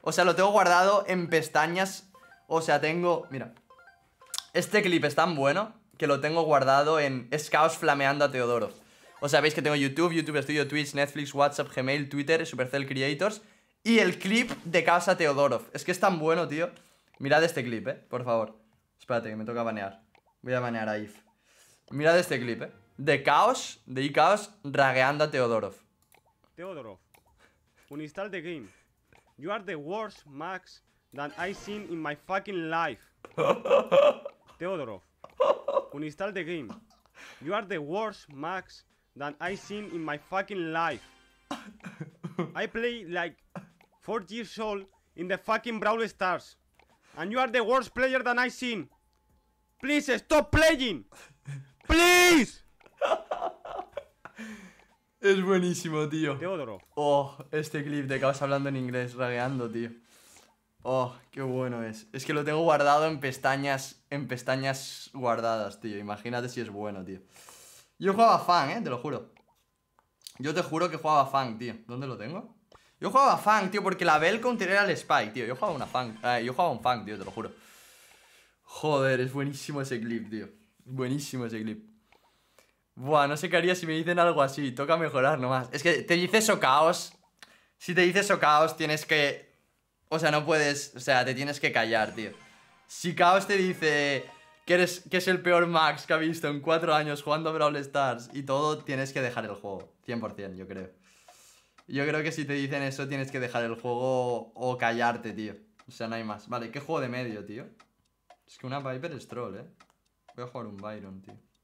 O sea, lo tengo guardado en pestañas. O sea, tengo... Mira. Este clip es tan bueno que lo tengo guardado en... Es caos flameando a Teodoro. O sea, veis que tengo YouTube, YouTube Studio, Twitch, Netflix, WhatsApp, Gmail, Twitter, Supercell Creators y el clip de Caos a Teodorov. Es que es tan bueno, tío. Mirad este clip, eh, por favor. Espérate, que me toca banear. Voy a banear a If. Mirad este clip, eh. De Caos, de iCaos, ragueando a Teodorov. Teodorov. Un install de game. You are the worst Max that I've seen in my fucking life. Theodorov, uninstall the game. You are the worst Max that I've seen in my fucking life. I play like 40 years old in the fucking Brawl Stars. And you are the worst player that I've seen. Please stop playing! Please! Es buenísimo, tío. Teodoro. Oh, este clip de acabas hablando en inglés, ragueando, tío. Oh, qué bueno es. Es que lo tengo guardado en pestañas, en pestañas guardadas, tío. Imagínate si es bueno, tío. Yo jugaba Fang, eh, te lo juro. Yo te juro que jugaba Fang, tío. ¿Dónde lo tengo? Yo jugaba Fang, tío, porque la Belcon tenía el Spike, tío. Yo jugaba una Fang. Eh, yo jugaba un Fang, tío, te lo juro. Joder, es buenísimo ese clip, tío. Buenísimo ese clip. Buah, no sé qué haría si me dicen algo así. Toca mejorar nomás. Es que te dice caos Si te dice caos tienes que. O sea, no puedes. O sea, te tienes que callar, tío. Si Caos te dice que, eres, que es el peor Max que ha visto en cuatro años jugando a Brawl Stars y todo, tienes que dejar el juego. 100%, yo creo. Yo creo que si te dicen eso, tienes que dejar el juego o callarte, tío. O sea, no hay más. Vale, ¿qué juego de medio, tío? Es que una Viper es troll, eh. Voy a jugar un Byron, tío.